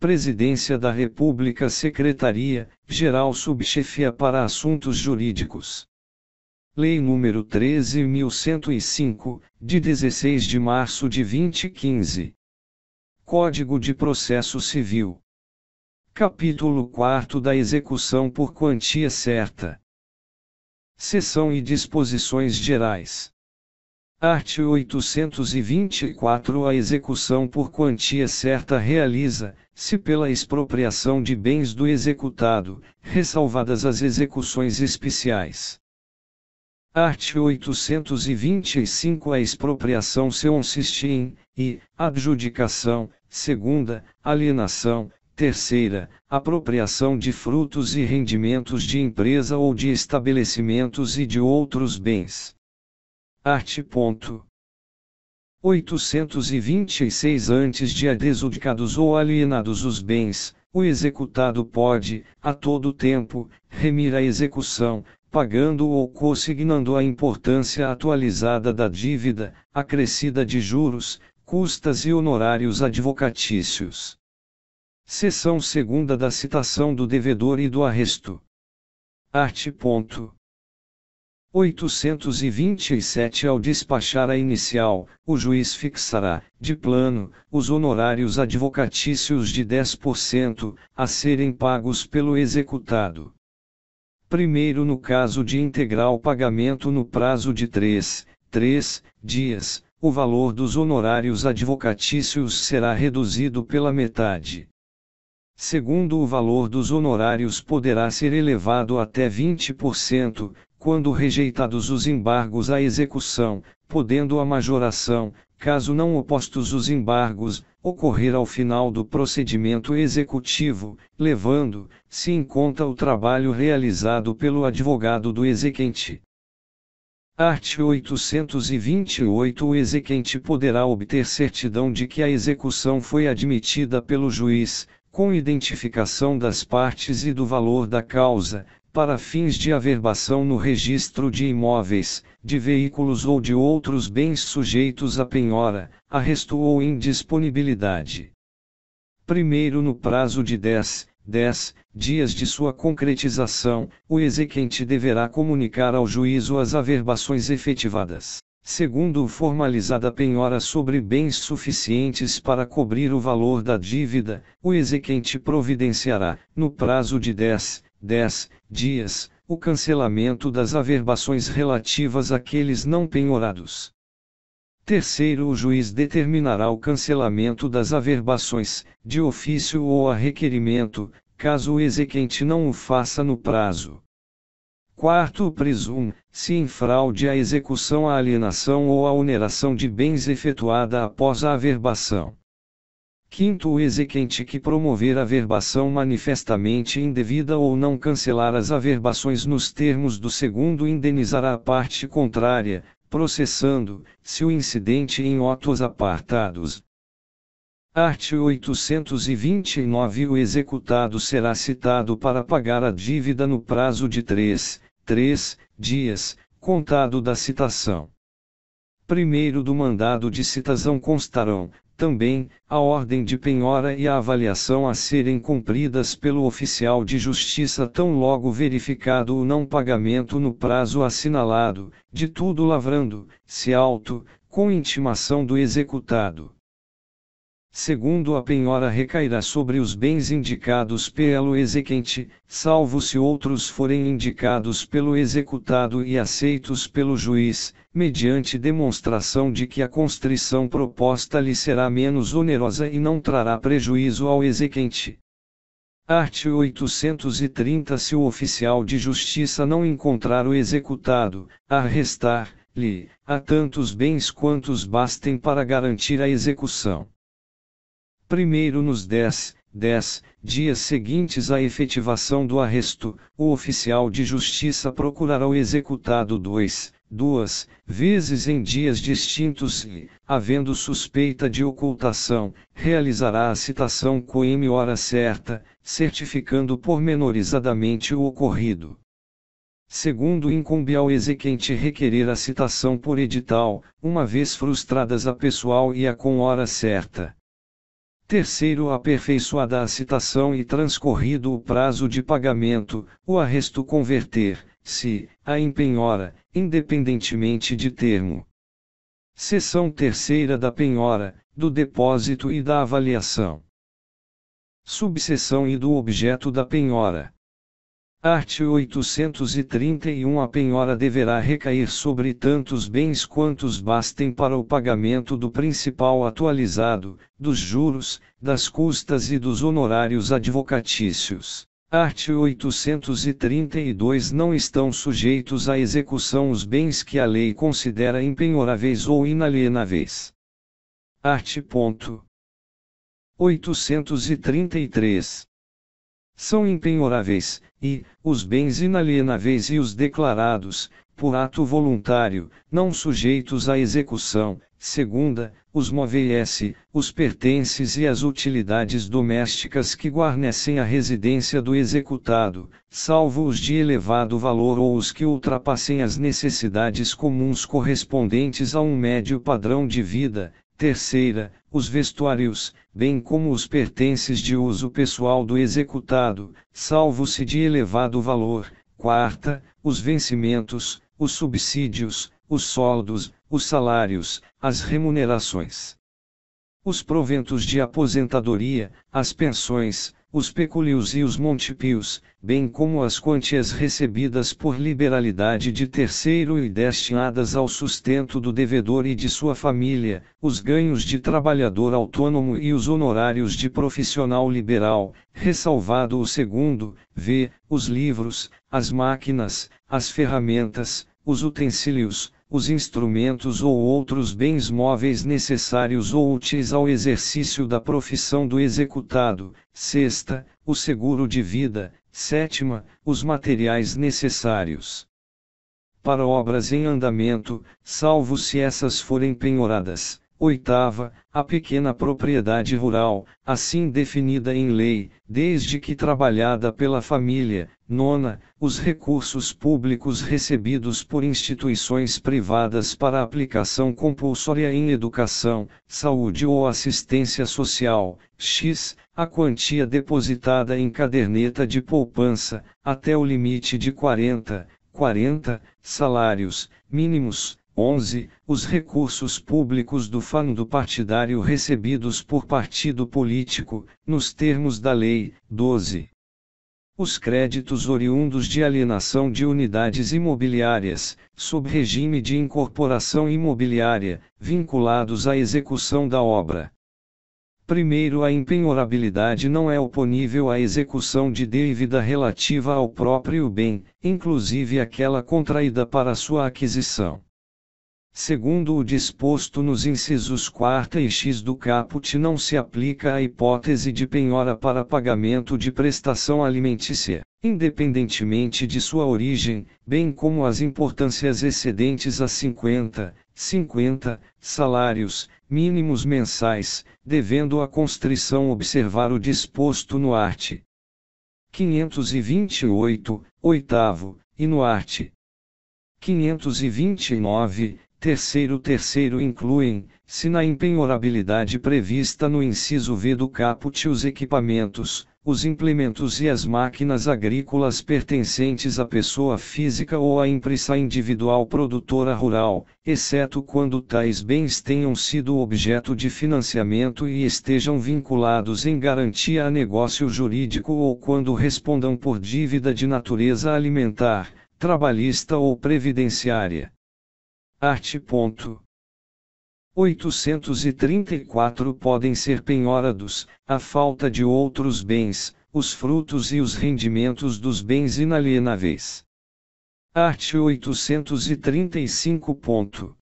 Presidência da República Secretaria, Geral Subchefia para Assuntos Jurídicos. Lei nº 13.105, de 16 de março de 2015. Código de Processo Civil. Capítulo 4 da Execução por Quantia Certa. Seção e Disposições Gerais. Art. 824 A execução por quantia certa realiza, se pela expropriação de bens do executado, ressalvadas as execuções especiais. Art. 825 A expropriação se consiste em, e, adjudicação, segunda, alienação, terceira, apropriação de frutos e rendimentos de empresa ou de estabelecimentos e de outros bens. Art. Ponto. 826 antes de adesudicados ou alienados os bens, o executado pode, a todo tempo, remir a execução, pagando ou consignando a importância atualizada da dívida, acrescida de juros, custas e honorários advocatícios. Seção segunda da citação do devedor e do arresto. Art. Ponto. 827 Ao despachar a inicial, o juiz fixará, de plano, os honorários advocatícios de 10%, a serem pagos pelo executado. Primeiro no caso de integral pagamento no prazo de 3, 3 dias, o valor dos honorários advocatícios será reduzido pela metade. Segundo, o valor dos honorários poderá ser elevado até 20%, quando rejeitados os embargos à execução, podendo a majoração, caso não opostos os embargos, ocorrer ao final do procedimento executivo, levando, se em conta o trabalho realizado pelo advogado do exequente. Art. 828 O exequente poderá obter certidão de que a execução foi admitida pelo juiz, com identificação das partes e do valor da causa, para fins de averbação no registro de imóveis, de veículos ou de outros bens sujeitos à penhora, arresto ou indisponibilidade. Primeiro no prazo de 10, 10 dias de sua concretização, o exequente deverá comunicar ao juízo as averbações efetivadas. Segundo, formalizada penhora sobre bens suficientes para cobrir o valor da dívida, o exequente providenciará, no prazo de 10, 10 dias, o cancelamento das averbações relativas àqueles não penhorados. Terceiro, o juiz determinará o cancelamento das averbações, de ofício ou a requerimento, caso o exequente não o faça no prazo. Quarto, presum, se em fraude a execução a alienação ou a oneração de bens efetuada após a averbação. Quinto, o exequente que promover averbação manifestamente indevida ou não cancelar as averbações nos termos do segundo indenizará a parte contrária, processando, se o incidente em autos apartados. Art. 829 O executado será citado para pagar a dívida no prazo de três, três dias, contado da citação. Primeiro do mandado de citação constarão, também, a ordem de penhora e a avaliação a serem cumpridas pelo oficial de justiça tão logo verificado o não pagamento no prazo assinalado, de tudo lavrando, se alto, com intimação do executado segundo a penhora recairá sobre os bens indicados pelo exequente, salvo se outros forem indicados pelo executado e aceitos pelo juiz, mediante demonstração de que a constrição proposta lhe será menos onerosa e não trará prejuízo ao exequente. Art. 830 Se o oficial de justiça não encontrar o executado, arrestar-lhe a tantos bens quantos bastem para garantir a execução primeiro nos 10, 10 dias seguintes à efetivação do arresto, o oficial de justiça procurará o executado dois, duas vezes em dias distintos e, havendo suspeita de ocultação, realizará a citação coime hora certa, certificando pormenorizadamente o ocorrido. Segundo incumbe ao exequente requerer a citação por edital, uma vez frustradas a pessoal e a com hora certa. Terceiro, aperfeiçoada a citação e transcorrido o prazo de pagamento, o arresto converter, se, a empenhora, independentemente de termo. Seção terceira da penhora, do depósito e da avaliação. Subseção e do objeto da penhora. Art. 831 A penhora deverá recair sobre tantos bens quantos bastem para o pagamento do principal atualizado, dos juros, das custas e dos honorários advocatícios. Art. 832 Não estão sujeitos à execução os bens que a lei considera empenhoráveis ou inalienáveis. Art. 833 São empenhoráveis, e os bens inalienáveis e os declarados, por ato voluntário, não sujeitos à execução. Segunda, os móveis, os pertences e as utilidades domésticas que guarnecem a residência do executado, salvo os de elevado valor ou os que ultrapassem as necessidades comuns correspondentes a um médio padrão de vida, Terceira, os vestuários, bem como os pertences de uso pessoal do executado, salvo se de elevado valor. Quarta, os vencimentos, os subsídios, os soldos, os salários, as remunerações. Os proventos de aposentadoria, as pensões, os pecúlios e os montipios, bem como as quantias recebidas por liberalidade de terceiro e destinadas ao sustento do devedor e de sua família, os ganhos de trabalhador autônomo e os honorários de profissional liberal, ressalvado o segundo, v, os livros, as máquinas, as ferramentas, os utensílios, os instrumentos ou outros bens móveis necessários ou úteis ao exercício da profissão do executado, sexta, o seguro de vida, sétima, os materiais necessários para obras em andamento, salvo se essas forem penhoradas, Oitava, a pequena propriedade rural, assim definida em lei, desde que trabalhada pela família. Nona, os recursos públicos recebidos por instituições privadas para aplicação compulsória em educação, saúde ou assistência social. X, a quantia depositada em caderneta de poupança, até o limite de 40, 40 salários mínimos 11. Os recursos públicos do fundo partidário recebidos por partido político, nos termos da Lei 12. Os créditos oriundos de alienação de unidades imobiliárias, sob regime de incorporação imobiliária, vinculados à execução da obra. Primeiro, a empenhorabilidade não é oponível à execução de dívida relativa ao próprio bem, inclusive aquela contraída para sua aquisição segundo o disposto nos incisos 4 e x do caput, não se aplica a hipótese de penhora para pagamento de prestação alimentícia, independentemente de sua origem, bem como as importâncias excedentes a 50, 50 salários mínimos mensais, devendo a constrição observar o disposto no art. 528, oitavo, e no art. 529, Terceiro terceiro incluem, se na empenhorabilidade prevista no inciso V do caput os equipamentos, os implementos e as máquinas agrícolas pertencentes à pessoa física ou à empresa individual produtora rural, exceto quando tais bens tenham sido objeto de financiamento e estejam vinculados em garantia a negócio jurídico ou quando respondam por dívida de natureza alimentar, trabalhista ou previdenciária arte. 834 podem ser penhorados, a falta de outros bens, os frutos e os rendimentos dos bens inalienáveis. Art. 835.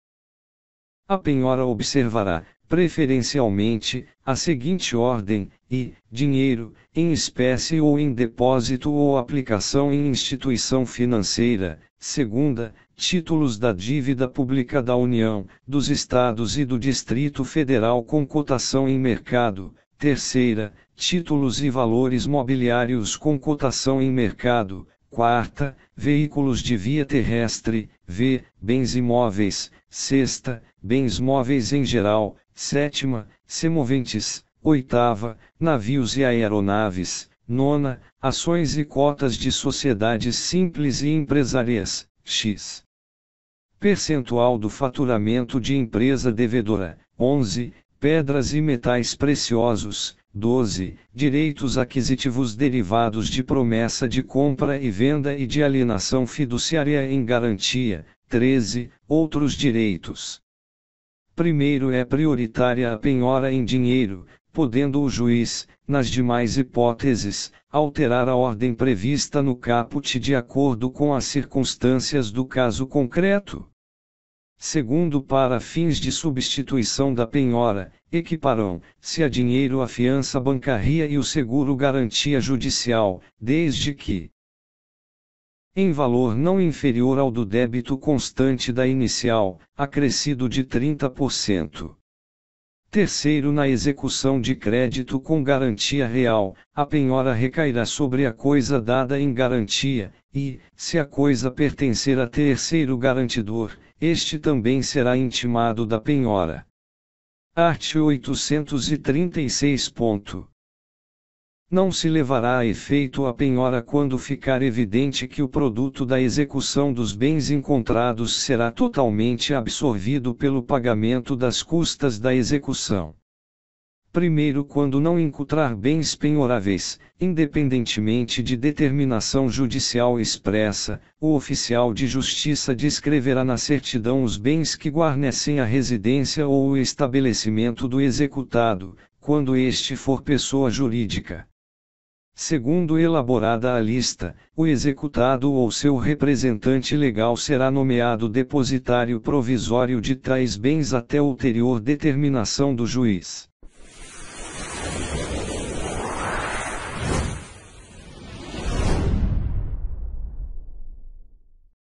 A penhora observará, preferencialmente, a seguinte ordem: e, dinheiro, em espécie ou em depósito ou aplicação em instituição financeira, segunda, títulos da dívida pública da União, dos Estados e do Distrito Federal com cotação em mercado, terceira, títulos e valores mobiliários com cotação em mercado, quarta, veículos de via terrestre, v, bens imóveis, sexta, bens móveis em geral, sétima, semoventes, oitava, navios e aeronaves, nona, ações e cotas de sociedades simples e empresárias, x. Percentual do faturamento de empresa devedora: 11. Pedras e metais preciosos. 12. Direitos aquisitivos derivados de promessa de compra e venda e de alienação fiduciária em garantia. 13. Outros direitos. Primeiro é prioritária a penhora em dinheiro, podendo o juiz, nas demais hipóteses, alterar a ordem prevista no caput de acordo com as circunstâncias do caso concreto. Segundo, para fins de substituição da penhora, equiparão, se a dinheiro a fiança bancaria e o seguro garantia judicial, desde que em valor não inferior ao do débito constante da inicial, acrescido de 30%. Terceiro, na execução de crédito com garantia real, a penhora recairá sobre a coisa dada em garantia, e, se a coisa pertencer a terceiro garantidor, este também será intimado da penhora. Art. 836 não se levará a efeito a penhora quando ficar evidente que o produto da execução dos bens encontrados será totalmente absorvido pelo pagamento das custas da execução. Primeiro, quando não encontrar bens penhoráveis, independentemente de determinação judicial expressa, o oficial de justiça descreverá na certidão os bens que guarnecem a residência ou o estabelecimento do executado, quando este for pessoa jurídica. Segundo elaborada a lista, o executado ou seu representante legal será nomeado depositário provisório de tais bens até ulterior determinação do juiz.